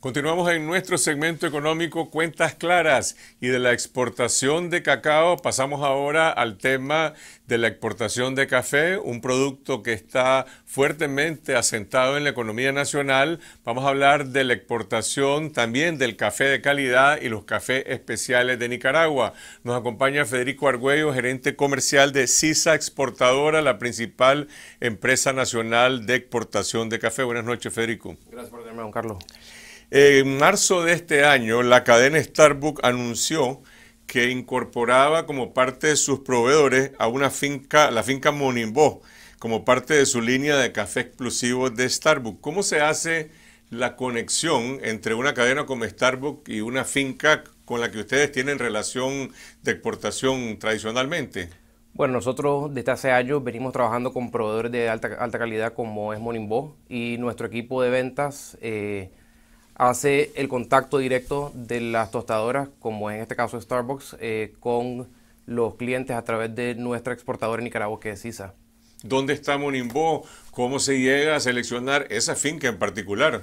Continuamos en nuestro segmento económico Cuentas Claras y de la exportación de cacao pasamos ahora al tema de la exportación de café, un producto que está fuertemente asentado en la economía nacional. Vamos a hablar de la exportación también del café de calidad y los cafés especiales de Nicaragua. Nos acompaña Federico Argüello, gerente comercial de CISA Exportadora, la principal empresa nacional de exportación de café. Buenas noches, Federico. Gracias por tenerme, don Carlos. En marzo de este año, la cadena Starbucks anunció que incorporaba como parte de sus proveedores a una finca, la finca Monimbó, como parte de su línea de café exclusivo de Starbucks. ¿Cómo se hace la conexión entre una cadena como Starbucks y una finca con la que ustedes tienen relación de exportación tradicionalmente? Bueno, nosotros desde hace años venimos trabajando con proveedores de alta, alta calidad como es Monimbó y nuestro equipo de ventas eh, hace el contacto directo de las tostadoras, como en este caso Starbucks, eh, con los clientes a través de nuestra exportadora en Nicaragua, que es ¿Dónde está Monimbó? ¿Cómo se llega a seleccionar esa finca en particular?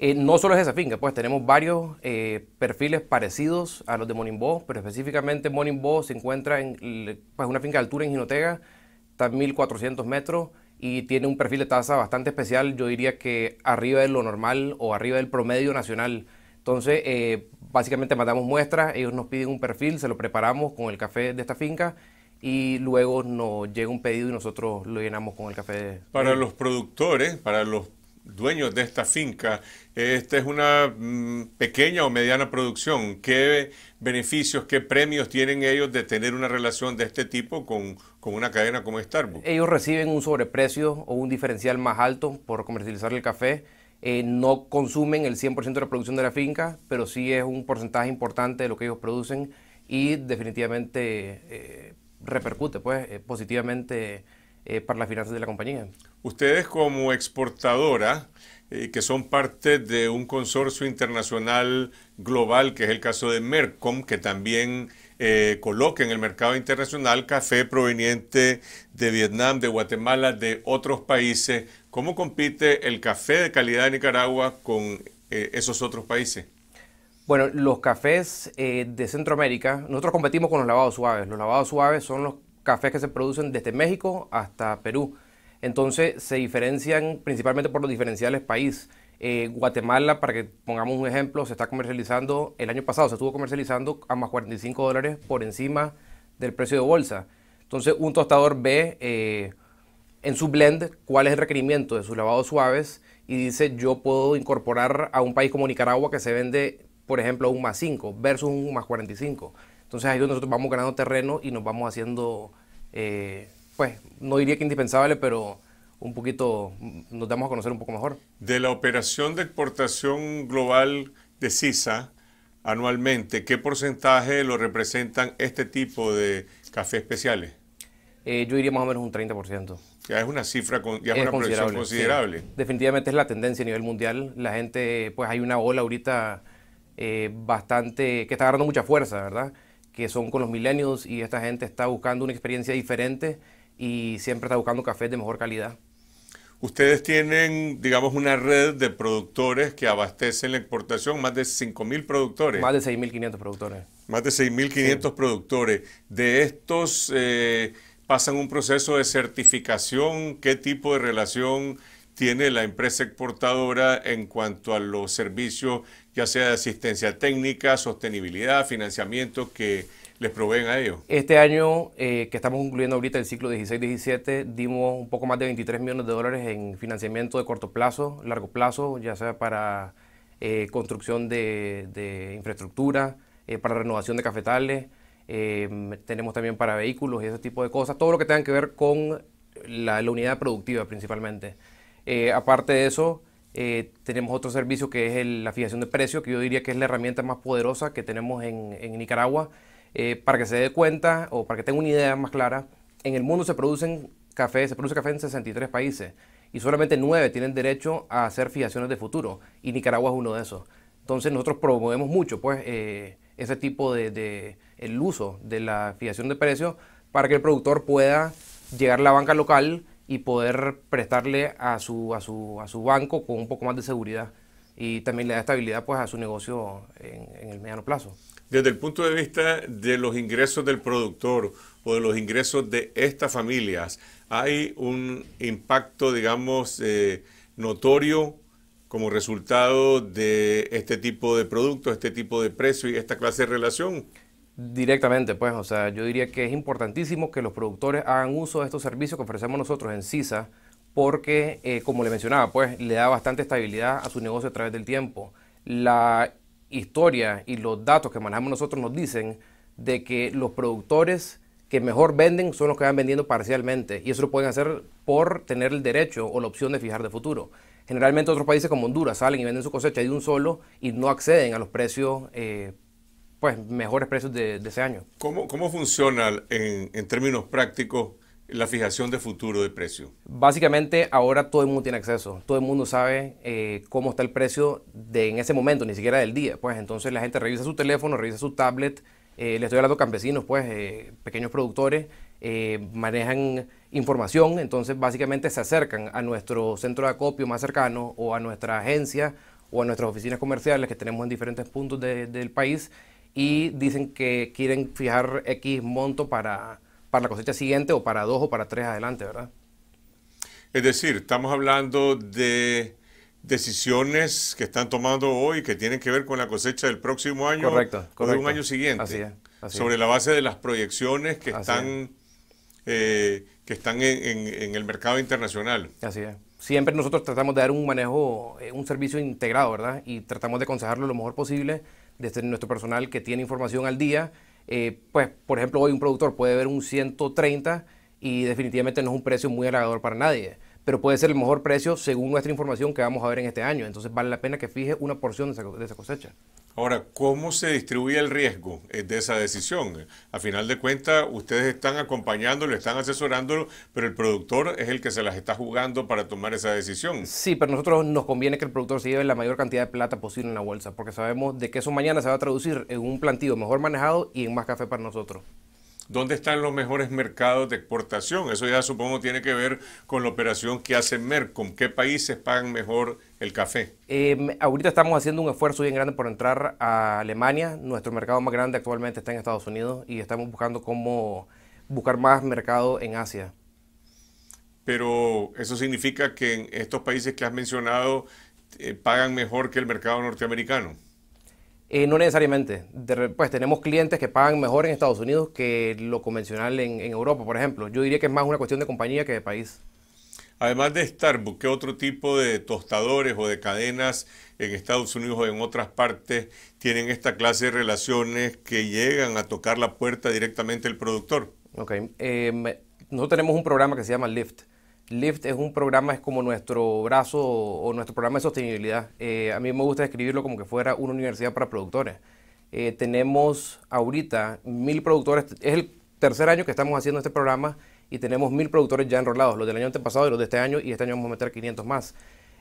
Eh, no solo es esa finca, pues tenemos varios eh, perfiles parecidos a los de Monimbó, pero específicamente Monimbó se encuentra en pues, una finca de altura en Jinotega, está a 1400 metros y tiene un perfil de tasa bastante especial, yo diría que arriba de lo normal o arriba del promedio nacional. Entonces, eh, básicamente mandamos muestras, ellos nos piden un perfil, se lo preparamos con el café de esta finca y luego nos llega un pedido y nosotros lo llenamos con el café. Para los productores, para los dueños de esta finca. Esta es una mm, pequeña o mediana producción. ¿Qué beneficios, qué premios tienen ellos de tener una relación de este tipo con, una cadena como Starbucks? Ellos reciben un sobreprecio o un diferencial más alto por comercializar el café. Eh, no consumen el 100% de la producción de la finca, pero sí es un porcentaje importante de lo que ellos producen y definitivamente eh, repercute pues, eh, positivamente eh, para las finanzas de la compañía. Ustedes como exportadora, eh, que son parte de un consorcio internacional global, que es el caso de Mercom, que también eh, coloca en el mercado internacional café proveniente de Vietnam, de Guatemala, de otros países. ¿Cómo compite el café de calidad de Nicaragua con esos otros países? Bueno, los cafés de Centroamérica, nosotros competimos con los lavados suaves. Los lavados suaves son los cafés que se producen desde México hasta Perú. Entonces se diferencian principalmente por los diferenciales país. Eh, Guatemala, para que pongamos un ejemplo, se está comercializando, el año pasado se estuvo comercializando a más 45 dólares por encima del precio de bolsa. Entonces un tostador ve eh, en su blend cuál es el requerimiento de sus lavados suaves y dice yo puedo incorporar a un país como Nicaragua que se vende, por ejemplo, un más 5 versus un más 45. Entonces ahí nosotros vamos ganando terreno y nos vamos haciendo, eh, pues, no diría que indispensable, pero un poquito, nos damos a conocer un poco mejor. De la operación de exportación global de CISA anualmente, ¿qué porcentaje lo representan este tipo de café especiales? Eh, yo diría más o menos un 30%. Ya es una cifra, ya una considerable. considerable. Definitivamente es la tendencia a nivel mundial. La gente, pues hay una ola ahorita eh, bastante, que está agarrando mucha fuerza, ¿verdad? que son con los millennials y esta gente está buscando una experiencia diferente y siempre está buscando cafés de mejor calidad. Ustedes tienen, digamos, una red de productores que abastecen la exportación, más de 5.000 productores. Más de 6.500 productores. Más de 6.500 productores. De estos eh, pasan un proceso de certificación, ¿qué tipo de relación tiene la empresa exportadora en cuanto a los servicios, ya sea de asistencia técnica, sostenibilidad, financiamiento que les proveen a ellos? Este año, eh, que estamos incluyendo ahorita el ciclo 16-17, dimos un poco más de 23 millones de dólares en financiamiento de corto plazo, largo plazo, ya sea para eh, construcción de, infraestructura, eh, para renovación de cafetales, em, tenemos también para vehículos y ese tipo de cosas, todo lo que tenga que ver con la unidad productiva principalmente. Eh, aparte de eso, eh, tenemos otro servicio que es la fijación de precio, que yo diría que es la herramienta más poderosa que tenemos en, Nicaragua. Eh, para que se dé cuenta o para que tenga una idea más clara, en el mundo se producen café, se produce café en 63 países y solamente 9 tienen derecho a hacer fijaciones de futuro y Nicaragua es uno de esos. Entonces nosotros promovemos mucho pues ese tipo de, el uso de la fijación de precios para que el productor pueda llegar a la banca local y poder prestarle a su, a su, a su banco con un poco más de seguridad y también le da estabilidad pues, a su negocio en, el mediano plazo. Desde el punto de vista de los ingresos del productor o de los ingresos de estas familias, ¿hay un impacto, digamos, eh, notorio como resultado de este tipo de productos, este tipo de precio y esta clase de relación? Directamente, pues, o sea, yo diría que es importantísimo que los productores hagan uso de estos servicios que ofrecemos nosotros en CISA, porque, eh, como le mencionaba, pues, le da bastante estabilidad a su negocio a través del tiempo. La historia y los datos que manejamos nosotros nos dicen de que los productores que mejor venden son los que van vendiendo parcialmente, y eso lo pueden hacer por tener el derecho o la opción de fijar de futuro. Generalmente otros países como Honduras salen y venden su cosecha de un solo y no acceden a los precios. Eh, pues, mejores precios de, ese año. ¿Cómo, cómo funciona en, términos prácticos la fijación de futuro de precio? Básicamente ahora todo el mundo tiene acceso, todo el mundo sabe eh, cómo está el precio de en ese momento, ni siquiera del día. Pues entonces la gente revisa su teléfono, revisa su tablet, eh, le estoy hablando campesinos, pues eh, pequeños productores, eh, manejan información, entonces básicamente se acercan a nuestro centro de acopio más cercano o a nuestra agencia o a nuestras oficinas comerciales que tenemos en diferentes puntos del país y dicen que quieren fijar X monto para, para la cosecha siguiente o para dos o para tres adelante, ¿verdad? Es decir, estamos hablando de decisiones que están tomando hoy que tienen que ver con la cosecha del próximo año correcto, o de un año siguiente. Así es, sobre la base de las proyecciones que están, eh, que están en, en, el mercado internacional. Así es. Siempre nosotros tratamos de dar un manejo, eh, un servicio integrado, ¿verdad? Y tratamos de aconsejarlo lo mejor posible de nuestro personal que tiene información al día, eh, pues por ejemplo hoy un productor puede ver un 130 y definitivamente no es un precio muy agradador para nadie pero puede ser el mejor precio según nuestra información que vamos a ver en este año. Entonces vale la pena que fije una porción de esa, cosecha. Ahora, ¿cómo se distribuye el riesgo eh, de esa decisión? A final de cuentas, ustedes están acompañándolo, están asesorándolo, pero el productor es el que se las está jugando para tomar esa decisión. Sí, pero nosotros nos conviene que el productor se lleve la mayor cantidad de plata posible en la bolsa, porque sabemos de que eso mañana se va a traducir en un plantío mejor manejado y en más café para nosotros dónde están los mejores mercados de exportación. Eso ya supongo tiene que ver con la operación que hace Mercom. ¿Qué países pagan mejor el café? Em, ahorita estamos haciendo un esfuerzo bien grande por entrar a Alemania. Nuestro mercado más grande actualmente está en Estados Unidos y estamos buscando cómo buscar más mercado en Asia. Pero eso significa que en estos países que has mencionado eh, pagan mejor que el mercado norteamericano. Eh, no necesariamente. pues tenemos clientes que pagan mejor en Estados Unidos que lo convencional en, Europa, por ejemplo. Yo diría que es más una cuestión de compañía que de país. Además de Starbucks, ¿qué otro tipo de tostadores o de cadenas en Estados Unidos o en otras partes tienen esta clase de relaciones que llegan a tocar la puerta directamente el productor? Ok. Em, nosotros tenemos un programa que se llama Lyft. Lift es un programa, es como nuestro brazo o nuestro programa de sostenibilidad. Eh, a mí me gusta describirlo como que fuera una universidad para productores. Eh, tenemos ahorita mil productores, es el tercer año que estamos haciendo este programa y tenemos mil productores ya enrolados, los del año antepasado y los de este año, y este año vamos a meter 500 más.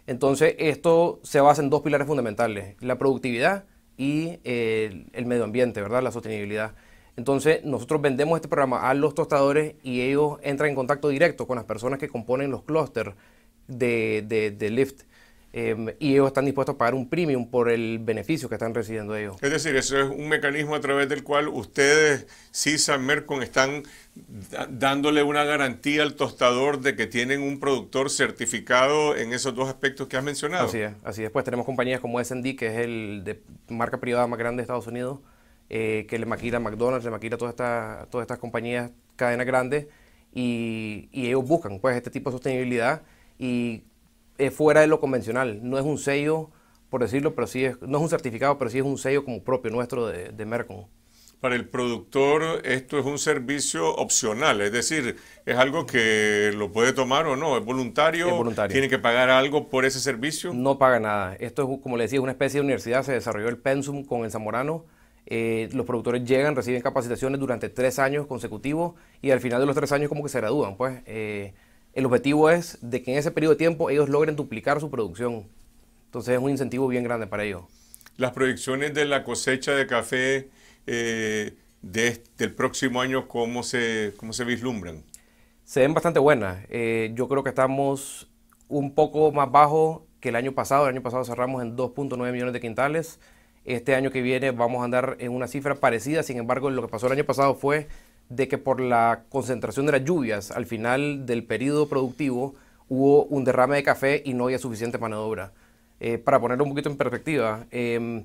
Entonces, esto se basa en dos pilares fundamentales, la productividad y el, eh, el medio ambiente, ¿verdad? La sostenibilidad. Entonces nosotros vendemos este programa a los tostadores y ellos entran en contacto directo con las personas que componen los clústeres de, de, Lyft. Em, y ellos están dispuestos a pagar un premium por el beneficio que están recibiendo ellos. Es decir, eso es un mecanismo a través del cual ustedes, CISA, Mercon, están dándole una garantía al tostador de que tienen un productor certificado en esos dos aspectos que has mencionado. Así es, así es. Pues tenemos compañías como S&D, que es el de marca privada más grande de Estados Unidos, eh, que le maquila McDonald's, le maquila todas estas, todas estas compañías, cadenas grandes, y, ellos buscan pues este tipo de sostenibilidad y es fuera de lo convencional, no es un sello, por decirlo, pero sí no es un certificado, pero sí es un sello como propio nuestro de, de Para el productor esto es un servicio opcional, es decir, es algo que lo puede tomar o no, es voluntario, es voluntario. tiene que pagar algo por ese servicio. No paga nada, esto es como le decía, una especie de universidad, se desarrolló el Pensum con el Zamorano, eh, los productores llegan, reciben capacitaciones durante tres años consecutivos y al final de los tres años como que se gradúan. Pues eh, el objetivo es de que en ese periodo de tiempo ellos logren duplicar su producción. Entonces es un incentivo bien grande para ellos. Las proyecciones de la cosecha de café eh, del próximo año, ¿cómo se, cómo se vislumbran? Se ven bastante buenas. yo creo que estamos un poco más bajo que el año pasado. El año pasado cerramos en 2.9 millones de quintales. Este año que viene vamos a andar en una cifra parecida, sin embargo lo que pasó el año pasado fue de que por la concentración de las lluvias al final del periodo productivo hubo un derrame de café y no había suficiente mano de obra. Eh, para ponerlo un poquito en perspectiva, em,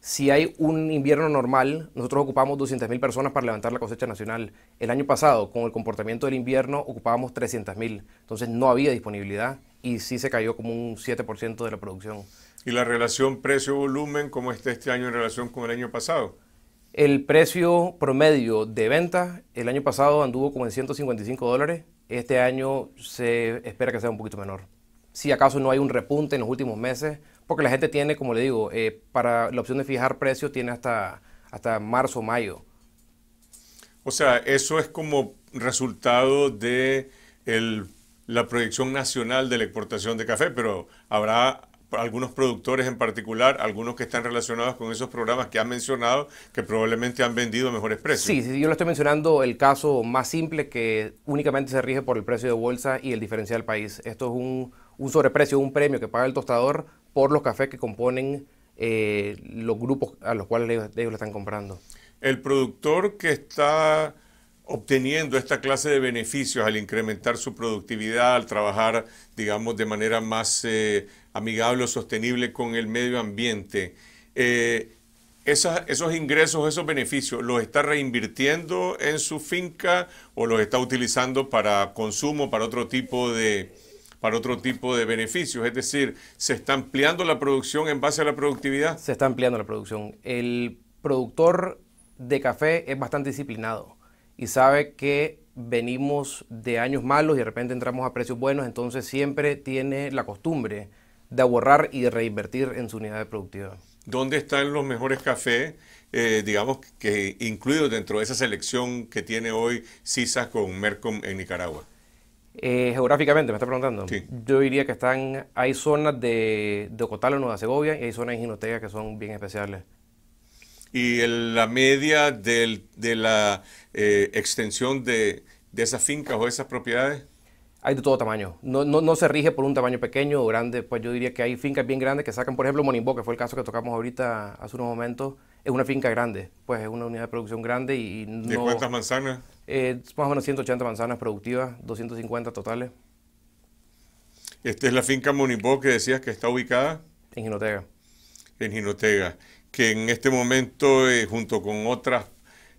si hay un invierno normal, nosotros ocupamos 200.000 personas para levantar la cosecha nacional. El año pasado, con el comportamiento del invierno, ocupábamos 300.000. Entonces no había disponibilidad y sí se cayó como un 7% de la producción. ¿Y la relación precio-volumen cómo está este año en relación con el año pasado? El precio promedio de venta el año pasado anduvo como en 155 dólares. Este año se espera que sea un poquito menor. Si acaso no hay un repunte en los últimos meses, porque la gente tiene, como le digo, eh, para la opción de fijar precio tiene hasta, hasta marzo o mayo. O sea, eso es como resultado de la proyección nacional de la exportación de café, pero habrá algunos productores en particular, algunos que están relacionados con esos programas que han mencionado, que probablemente han vendido a mejores precios. Sí, yo lo estoy mencionando el caso más simple que únicamente se rige por el precio de bolsa y el diferencial país. Esto es un, sobreprecio, un premio que paga el tostador por los cafés que componen eh, los grupos a los cuales ellos, ellos le están comprando. El productor que está obteniendo esta clase de beneficios al incrementar su productividad, al trabajar, digamos, de manera más eh, amigable o sostenible con el medio ambiente. Eh, esos ingresos, esos beneficios, ¿los está reinvirtiendo en su finca o los está utilizando para consumo, para otro tipo de, para otro tipo de beneficios. Es decir, ¿se está ampliando la producción en base a la productividad? Se está ampliando la producción. El productor de café es bastante disciplinado y sabe que venimos de años malos y de repente entramos a precios buenos, entonces siempre tiene la costumbre de ahorrar y de reinvertir en su unidad de productividad. ¿Dónde están los mejores cafés, eh, digamos, que incluidos dentro de esa selección que tiene hoy CISAS con Mercom en Nicaragua? Eh, geográficamente, me está preguntando. Yo diría que están, hay zonas de, de Ocotalo, Nueva Segovia, y hay zonas en Ginoteca que son bien especiales y la media del, de la eh, extensión de, esas fincas o esas propiedades? Hay de todo tamaño. No, se rige por un tamaño pequeño o grande. Pues yo diría que hay fincas bien grandes que sacan, por ejemplo, Monimbó, que fue el caso que tocamos ahorita hace unos momentos. Es una finca grande, pues es una unidad de producción grande y no... ¿De cuántas manzanas? Eh, más o menos 180 manzanas productivas, 250 totales. Esta es la finca Monimbó que decías que está ubicada. En Ginotega. En Ginotega que en este momento, eh, junto con otras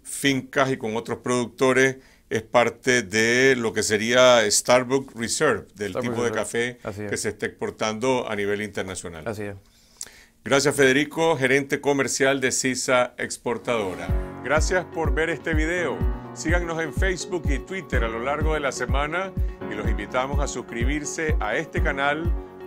fincas y con otros productores, es parte de lo que sería Starbucks Reserve, del tipo de café que se está exportando a nivel internacional. Así es. Gracias Federico, gerente comercial de CISA Exportadora. Gracias por ver este video. Síganos en Facebook y Twitter a lo largo de la semana y los invitamos a suscribirse a este canal